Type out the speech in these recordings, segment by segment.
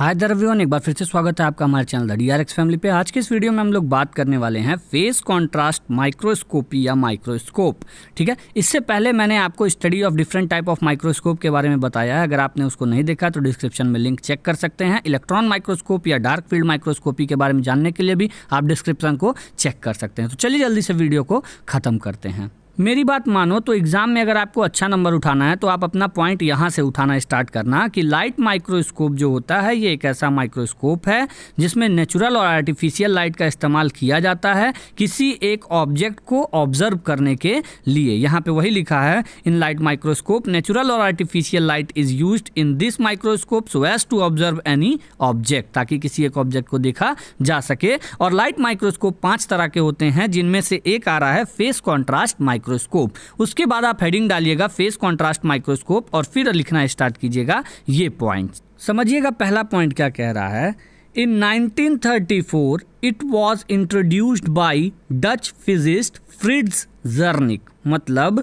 हाय दरव्योन एक बार फिर से स्वागत है आपका हमारे चैनल द आर फैमिली पे आज के इस वीडियो में हम लोग बात करने वाले हैं फेस कंट्रास्ट माइक्रोस्कोपी या माइक्रोस्कोप ठीक है इससे पहले मैंने आपको study of different type of microscope के बारे में बताया है अगर आपने उसको नहीं देखा तो डिस्क्रिप्शन में लिंक चेक कर सकते हैं इलेक्ट्रॉन माइक्रोस्कोप या डार्क फील्ड माइक्रोस्कोपी के बारे में जानने के लिए भी आप डिस्क्रिप्शन को चेक कर सकते हैं तो चलिए जल्दी से वीडियो को खत्म करते हैं मेरी बात मानो तो एग्ज़ाम में अगर आपको अच्छा नंबर उठाना है तो आप अपना पॉइंट यहाँ से उठाना स्टार्ट करना कि लाइट माइक्रोस्कोप जो होता है ये एक ऐसा माइक्रोस्कोप है जिसमें नेचुरल और आर्टिफिशियल लाइट का इस्तेमाल किया जाता है किसी एक ऑब्जेक्ट को ऑब्जर्व करने के लिए यहाँ पे वही लिखा है इन लाइट माइक्रोस्कोप नेचुरल और artificial light is use in this microscope so as to observe any object ताकि किसी एक ऑब्जेक्ट को देखा जा सके और लाइट माइक्रोस्कोप पाँच तरह के होते हैं जिनमें से एक आ रहा है फेस कॉन्ट्रास्ट माइक्रो माइक्रोस्कोप उसके बाद आप हेडिंग डालिएगा फेस कॉन्ट्रास्ट माइक्रोस्कोप और फिर लिखना स्टार्ट कीजिएगा ये पॉइंट समझिएगा पहला पॉइंट क्या कह रहा है in 1934, it was introduced by Dutch physicist Frits Zernike मतलब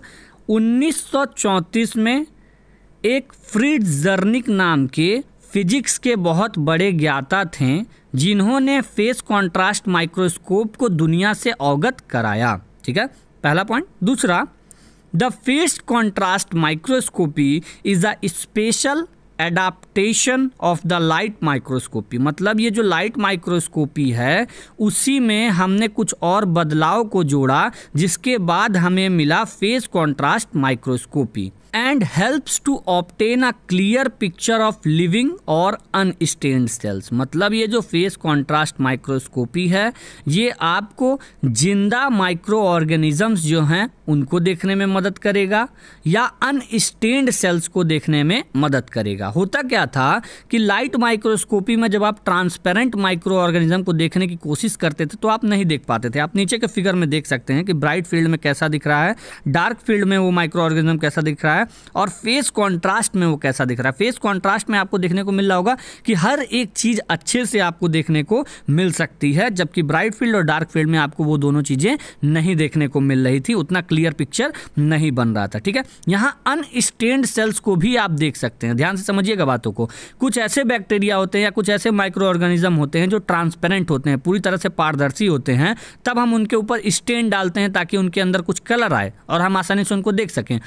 1934 में एक फ्रिड्स जर्निक नाम के फिजिक्स के बहुत बड़े ज्ञाता थे जिन्होंने फेस कॉन्ट्रास्ट माइक्रोस्कोप को दुनिया से अवगत कराया ठीक है पहला पॉइंट दूसरा the phase contrast microscopy is a special adaptation of the light microscopy मतलब ये जो लाइट माइक्रोस्कोपी है उसी में हमने कुछ और बदलाव को जोड़ा जिसके बाद हमें मिला phase contrast microscopy and helps to obtain a clear picture of living और unstained सेल्स मतलब ये जो फेस कॉन्ट्रास्ट माइक्रोस्कोपी है ये आपको जिंदा माइक्रो ऑर्गेनिजम्स जो हैं उनको देखने में मदद करेगा या अनस्टेन्ड सेल्स को देखने में मदद करेगा होता क्या था कि लाइट माइक्रोस्कोपी में जब आप ट्रांसपेरेंट माइक्रो ऑर्गेनिज्म को देखने की कोशिश करते थे तो आप नहीं देख पाते थे आप नीचे के फिगर में देख सकते हैं कि ब्राइट फील्ड में कैसा दिख रहा है डार्क फील्ड में वो माइक्रो ऑर्गेनिज्म कैसा दिख रहा है रहा है और फेस कॉन्ट्रास्ट में वो कैसा दिख रहा है फेस कॉन्ट्रास्ट में आपको देखने को मिल रहा होगा कि हर एक चीज़ अच्छे से आपको देखने को मिल सकती है जबकि ब्राइट फील्ड और डार्क फील्ड में आपको वो दोनों चीज़ें नहीं देखने को मिल रही थी उतना क्लियर पिक्चर नहीं बन रहा था ठीक है यहाँ अनस्टेंड सेल्स को भी आप देख सकते हैं ध्यान से समझिएगा बातों को कुछ ऐसे बैक्टीरिया होते हैं या कुछ ऐसे माइक्रो ऑर्गेनिज्म होते हैं जो ट्रांसपेरेंट होते हैं पूरी तरह से पारदर्शी होते हैं तब हम उनके ऊपर स्टेन डालते हैं ताकि उनके अंदर कुछ कलर आए और हम आसानी से उनको देख सकें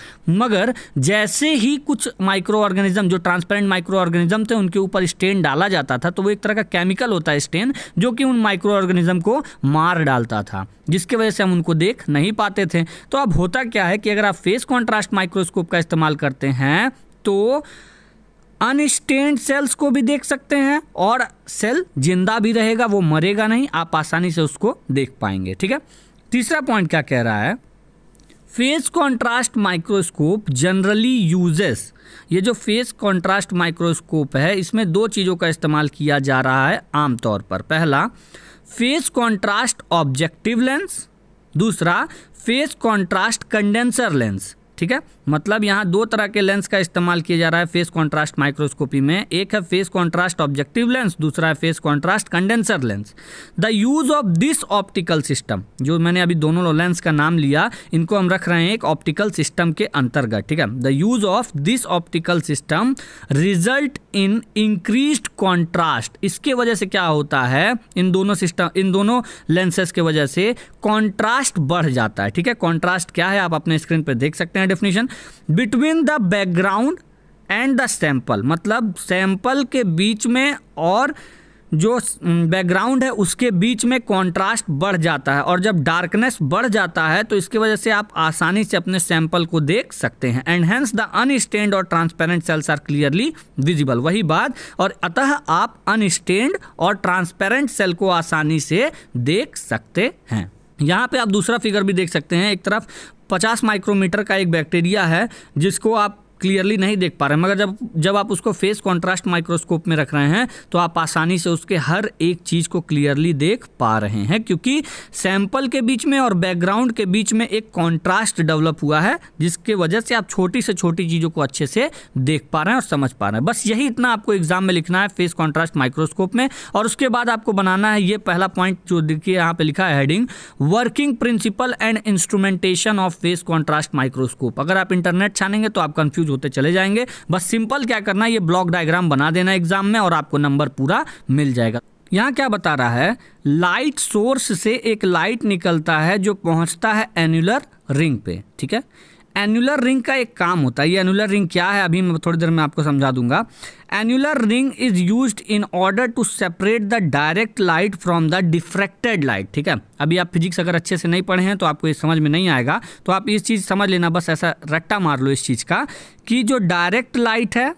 मगर जैसे ही कुछ माइक्रो ऑर्गेनिज्म जो ट्रांसपेरेंट माइक्रो ऑर्गेनिज्म थे उनके ऊपर स्टेन डाला जाता था तो वो एक तरह का केमिकल होता है स्टेन जो कि उन माइक्रो ऑर्गेनिज्म को मार डालता था जिसकी वजह से हम उनको देख नहीं पाते थे तो अब होता क्या है कि अगर आप फेस कॉन्ट्रास्ट माइक्रोस्कोप का इस्तेमाल करते हैं तो अनस्टेंड सेल्स को भी देख सकते हैं और सेल जिंदा भी रहेगा वो मरेगा नहीं आप आसानी से उसको देख पाएंगे ठीक है तीसरा पॉइंट क्या कह रहा है phase contrast microscope generally uses ये जो फेस कॉन्ट्रास्ट माइक्रोस्कोप है इसमें दो चीज़ों का इस्तेमाल किया जा रहा है आमतौर पर पहला फेस कॉन्ट्रास्ट ऑब्जेक्टिव लेंस दूसरा फेस कॉन्ट्रास्ट कंडेंसर लेंस ठीक है मतलब यहाँ दो तरह के लेंस का इस्तेमाल किया जा रहा है फेस कॉन्ट्रास्ट माइक्रोस्कोपी में एक है फेस कॉन्ट्रास्ट ऑब्जेक्टिव लेंस दूसरा है phase contrast condenser lens the use of this optical system जो मैंने अभी दोनों लेंस का नाम लिया इनको हम रख रहे हैं एक ऑप्टिकल सिस्टम के अंतर्गत ठीक है the use of this optical system result in increase contrast इसके वजह से क्या होता है इन दोनों सिस्टम इन दोनों लेंसेज के वजह से कॉन्ट्रास्ट बढ़ जाता है ठीक है कॉन्ट्रास्ट क्या है आप अपने स्क्रीन पर देख सकते हैं definition between the background and the sample मतलब सैम्पल के बीच में और जो बैकग्राउंड है उसके बीच में कंट्रास्ट बढ़ जाता है और जब डार्कनेस बढ़ जाता है तो इसकी वजह से आप आसानी से अपने सैंपल को देख सकते हैं एंड हैंस द अनस्टेंड और transparent cells are clearly visible वही बात और अतः आप अनस्टेंड और ट्रांसपेरेंट सेल को आसानी से देख सकते हैं यहाँ पे आप दूसरा फिगर भी देख सकते हैं एक तरफ 50 माइक्रोमीटर का एक बैक्टीरिया है जिसको आप क्लियरली नहीं देख पा रहे मगर जब जब आप उसको फेस कॉन्ट्रास्ट माइक्रोस्कोप में रख रहे हैं तो आप आसानी से उसके हर एक चीज़ को क्लियरली देख पा रहे हैं क्योंकि सैंपल के बीच में और बैकग्राउंड के बीच में एक कॉन्ट्रास्ट डेवलप हुआ है जिसके वजह से आप छोटी से छोटी चीज़ों को अच्छे से देख पा रहे हैं और समझ पा रहे हैं बस यही इतना आपको एग्जाम में लिखना है फेस कॉन्ट्रास्ट माइक्रोस्कोप में और उसके बाद आपको बनाना है ये पहला पॉइंट जो देखिए यहाँ पे लिखा है heading working principle and instrumentation of phase contrast microscope अगर आप इंटरनेट छानेंगे तो आप कंफ्यूज होते चले जाएंगे बस सिंपल क्या करना है ये ब्लॉक डायग्राम बना देना एग्जाम में और आपको नंबर पूरा मिल जाएगा यहाँ क्या बता रहा है लाइट सोर्स से एक लाइट निकलता है जो पहुँचता है एनुलर रिंग पे ठीक है एनुलर रिंग का एक काम होता है ये एनुलर रिंग क्या है अभी मैं थोड़ी देर में आपको समझा दूंगा annular ring is use in order to separate the direct light from the diffracted light ठीक है अभी आप फिजिक्स अगर अच्छे से नहीं पढ़े हैं तो आपको ये समझ में नहीं आएगा तो आप इस चीज़ समझ लेना बस ऐसा रट्टा मार लो इस चीज़ का कि जो डायरेक्ट लाइट है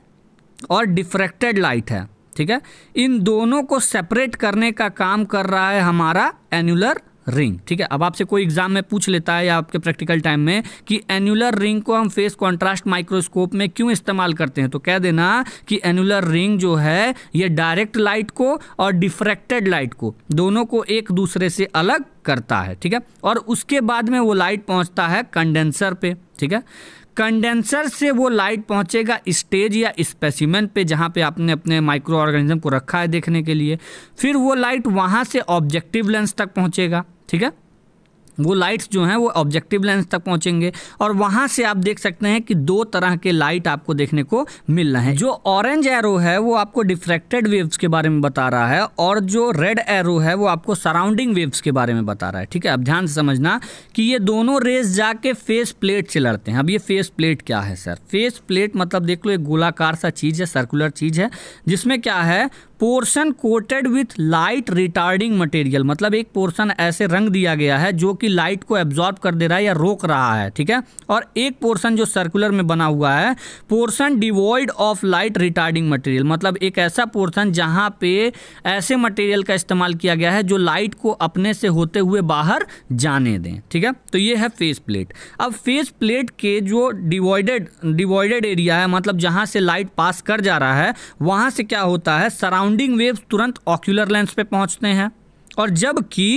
और डिफ्रेक्टेड लाइट है ठीक है इन दोनों को सेपरेट करने का काम कर रहा है हमारा एनुलर रिंग ठीक है अब आपसे कोई एग्जाम में पूछ लेता है या आपके प्रैक्टिकल टाइम में कि एनुलर रिंग को हम फेस कॉन्ट्रास्ट माइक्रोस्कोप में क्यों इस्तेमाल करते हैं तो कह देना कि एनुलर रिंग जो है ये डायरेक्ट लाइट को और डिफ्रेक्टेड लाइट को दोनों को एक दूसरे से अलग करता है ठीक है और उसके बाद में वो लाइट पहुँचता है कंडेंसर पर ठीक है कंडेंसर से वो लाइट पहुंचेगा स्टेज या स्पेसिमेंट पे जहाँ पे आपने अपने माइक्रो ऑर्गेनिज्म को रखा है देखने के लिए फिर वो लाइट वहाँ से ऑब्जेक्टिव लेंस तक पहुँचेगा ठीक है वो लाइट्स जो हैं वो ऑब्जेक्टिव लेंस तक पहुंचेंगे और वहां से आप देख सकते हैं कि दो तरह के लाइट आपको देखने को मिल रहे हैं जो ऑरेंज एरो है वो आपको डिफ्रेक्टेड वेव्स के बारे में बता रहा है और जो रेड एरो है वो आपको सराउंडिंग वेव्स के बारे में बता रहा है ठीक है अब ध्यान से समझना कि ये दोनों रेस जाके फेस प्लेट से लड़ते हैं अब ये फेस प्लेट क्या है सर फेस प्लेट मतलब देख लो एक गोलाकार सा चीज़ है सर्कुलर चीज़ है जिसमें क्या है portion coated with light retarding material मतलब एक पोर्शन ऐसे रंग दिया गया है जो कि लाइट को एब्जॉर्ब कर दे रहा है या रोक रहा है ठीक है और एक पोर्शन जो सर्कुलर में बना हुआ है portion devoid of light retarding material मतलब एक ऐसा पोर्शन जहां पे ऐसे मटेरियल का इस्तेमाल किया गया है जो लाइट को अपने से होते हुए बाहर जाने दें ठीक है तो ये है फेस प्लेट अब फेस प्लेट के जो डिवॉइडेड डिवॉइडेड एरिया है मतलब जहाँ से लाइट पास कर जा रहा है वहाँ से क्या होता है सराउंड बाउंडिंग वेव्स तुरंत ऑक्यूलर लेंस पे पहुंचते हैं और जबकि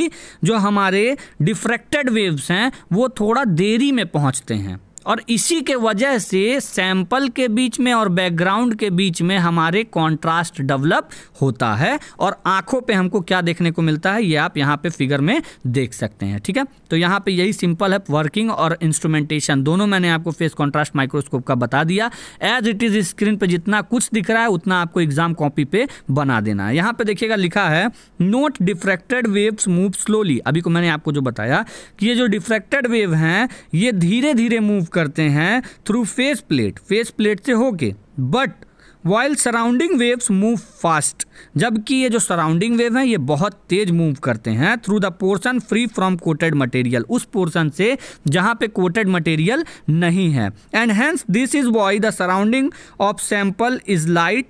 जो हमारे डिफ्रैक्टेड वेव्स हैं वो थोड़ा देरी में पहुंचते हैं और इसी के वजह से सैंपल के बीच में और बैकग्राउंड के बीच में हमारे कॉन्ट्रास्ट डेवलप होता है और आंखों पे हमको क्या देखने को मिलता है ये आप यहाँ पे फिगर में देख सकते हैं ठीक है तो यहाँ पे यही सिंपल है वर्किंग और इंस्ट्रूमेंटेशन दोनों मैंने आपको फेस कॉन्ट्रास्ट माइक्रोस्कोप का बता दिया एज इट इज़ स्क्रीन पर जितना कुछ दिख रहा है उतना आपको एग्जाम कॉपी पे बना देना है यहाँ पे देखिएगा लिखा है note diffracted waves move slowly अभी को मैंने आपको जो बताया कि ये जो डिफ्रेक्टेड वेव हैं ये धीरे धीरे मूव करते हैं through phase plate phase plate से होके but while surrounding waves move fast जबकि ये जो सराउंडिंग वेव हैं ये बहुत तेज मूव करते हैं through the portion free from coated material उस पोर्सन से जहाँ पे कोटेड मटेरियल नहीं है and hence this is why the surrounding of sample is light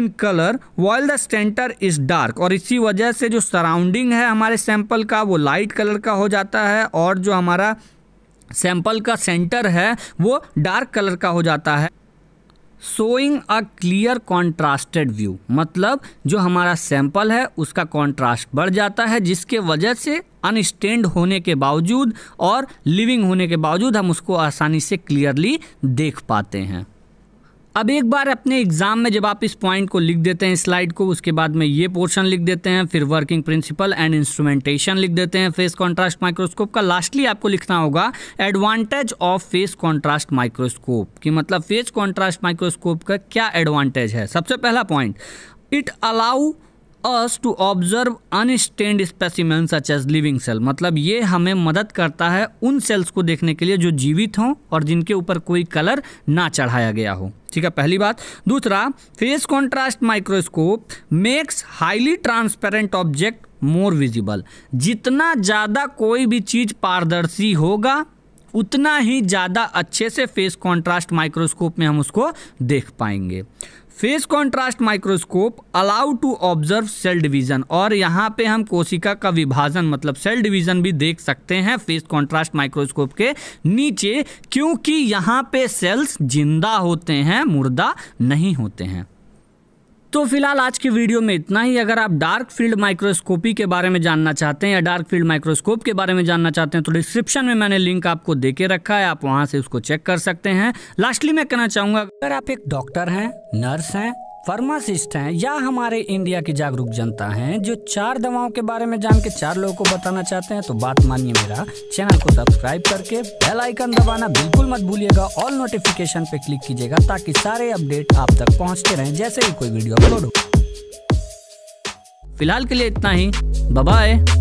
in colour while the centre is dark और इसी वजह से जो सराउंडिंग है हमारे सैंपल का वो लाइट कलर का हो जाता है और जो हमारा सैंपल का सेंटर है वो डार्क कलर का हो जाता है showing a clear contrasted view मतलब जो हमारा सैंपल है उसका कॉन्ट्रास्ट बढ़ जाता है जिसके वजह से अनस्टेंड होने के बावजूद और लिविंग होने के बावजूद हम उसको आसानी से क्लियरली देख पाते हैं अब एक बार अपने एग्ज़ाम में जब आप इस पॉइंट को लिख देते हैं स्लाइड को उसके बाद में ये पोर्शन लिख देते हैं फिर वर्किंग प्रिंसिपल एंड इंस्ट्रूमेंटेशन लिख देते हैं फेस कॉन्ट्रास्ट माइक्रोस्कोप का लास्टली आपको लिखना होगा advantage of phase contrast microscope कि मतलब फेस कॉन्ट्रास्ट माइक्रोस्कोप का क्या एडवांटेज है सबसे पहला point it allow us to observe unstained specimen such as living cell मतलब ये हमें मदद करता है उन सेल्स को देखने के लिए जो जीवित हों और जिनके ऊपर कोई कलर ना चढ़ाया गया हो ठीक है पहली बात दूसरा phase contrast microscope makes highly transparent object more visible जितना ज़्यादा कोई भी चीज़ पारदर्शी होगा उतना ही ज़्यादा अच्छे से फेस कॉन्ट्रास्ट माइक्रोस्कोप में हम उसको देख पाएंगे phase contrast microscope allow to observe cell division और यहाँ पे हम कोशिका का विभाजन मतलब सेल डिवीजन भी देख सकते हैं फेस कॉन्ट्रास्ट माइक्रोस्कोप के नीचे क्योंकि यहाँ पे सेल्स जिंदा होते हैं मुर्दा नहीं होते हैं तो फिलहाल आज की वीडियो में इतना ही अगर आप डार्क फील्ड माइक्रोस्कोपी के बारे में जानना चाहते हैं या डार्क फील्ड माइक्रोस्कोप के बारे में जानना चाहते हैं तो डिस्क्रिप्शन में मैंने लिंक आपको दे के रखा है आप वहां से उसको चेक कर सकते हैं लास्टली मैं कहना चाहूंगा अगर आप एक डॉक्टर हैं नर्स हैं फार्मासिस्ट हैं या हमारे इंडिया की जागरूक जनता हैं जो चार दवाओं के बारे में जान के चार लोगों को बताना चाहते हैं तो बात मानिए मेरा चैनल को सब्सक्राइब करके बेल आइकन दबाना बिल्कुल मत भूलिएगा ऑल नोटिफिकेशन पे क्लिक कीजिएगा ताकि सारे अपडेट आप तक पहुंचते रहें जैसे ही कोई वीडियो अपलोड हो फिलहाल के लिए इतना ही बाय